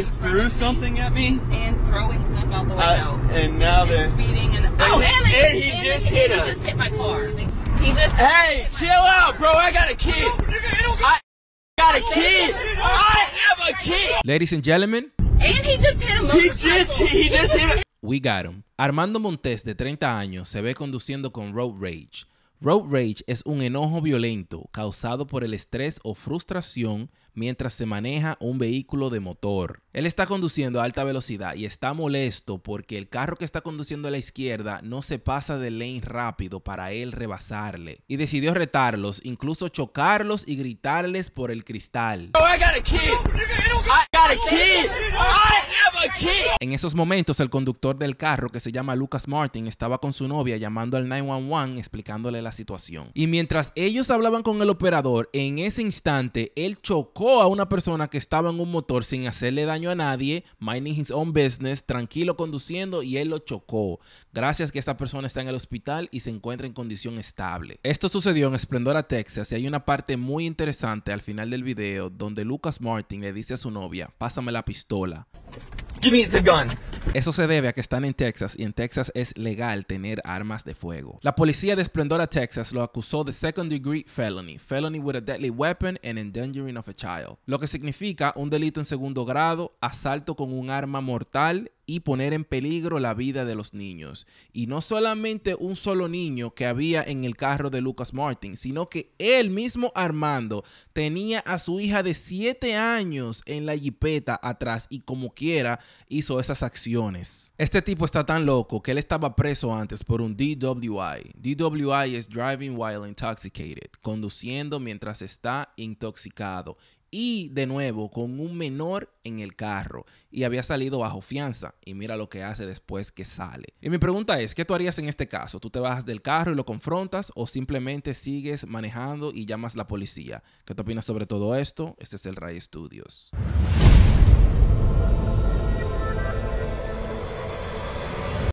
just threw something at me. And throwing stuff out the window. out. and now they're speeding and oh, and, and he and just hit and us. He just hit my car. he just hey, chill out, bro. I got a kid. I, got a kid. I have a kid. Ladies and gentlemen. And he just hit a motorcycle. He just he just hit. A... We got him. Armando Montes, de 30 años, se ve conduciendo con road rage. Road rage es un enojo violento causado por el estrés o frustración mientras se maneja un vehículo de motor. Él está conduciendo a alta velocidad y está molesto porque el carro que está conduciendo a la izquierda no se pasa de lane rápido para él rebasarle. Y decidió retarlos, incluso chocarlos y gritarles por el cristal. Oh, en esos momentos, el conductor del carro, que se llama Lucas Martin, estaba con su novia llamando al 911 explicándole la situación. Y mientras ellos hablaban con el operador, en ese instante, él chocó a una persona que estaba en un motor sin hacerle daño a nadie, minding his own business, tranquilo conduciendo, y él lo chocó. Gracias que esta persona está en el hospital y se encuentra en condición estable. Esto sucedió en Esplendora, Texas, y hay una parte muy interesante al final del video donde Lucas Martin le dice a su novia, pásame la pistola. Eso se debe a que están en Texas y en Texas es legal tener armas de fuego. La policía de Esplendora, Texas lo acusó de second degree felony, felony with a deadly weapon and endangering of a child, lo que significa un delito en segundo grado, asalto con un arma mortal y poner en peligro la vida de los niños. Y no solamente un solo niño que había en el carro de Lucas Martin, sino que él mismo Armando tenía a su hija de 7 años en la jipeta atrás y como quiera hizo esas acciones. Este tipo está tan loco que él estaba preso antes por un DWI. DWI es Driving While Intoxicated, conduciendo mientras está intoxicado y de nuevo con un menor en el carro y había salido bajo fianza y mira lo que hace después que sale. Y mi pregunta es, ¿qué tú harías en este caso? ¿Tú te bajas del carro y lo confrontas o simplemente sigues manejando y llamas la policía? ¿Qué te opinas sobre todo esto? Este es el Ray Studios.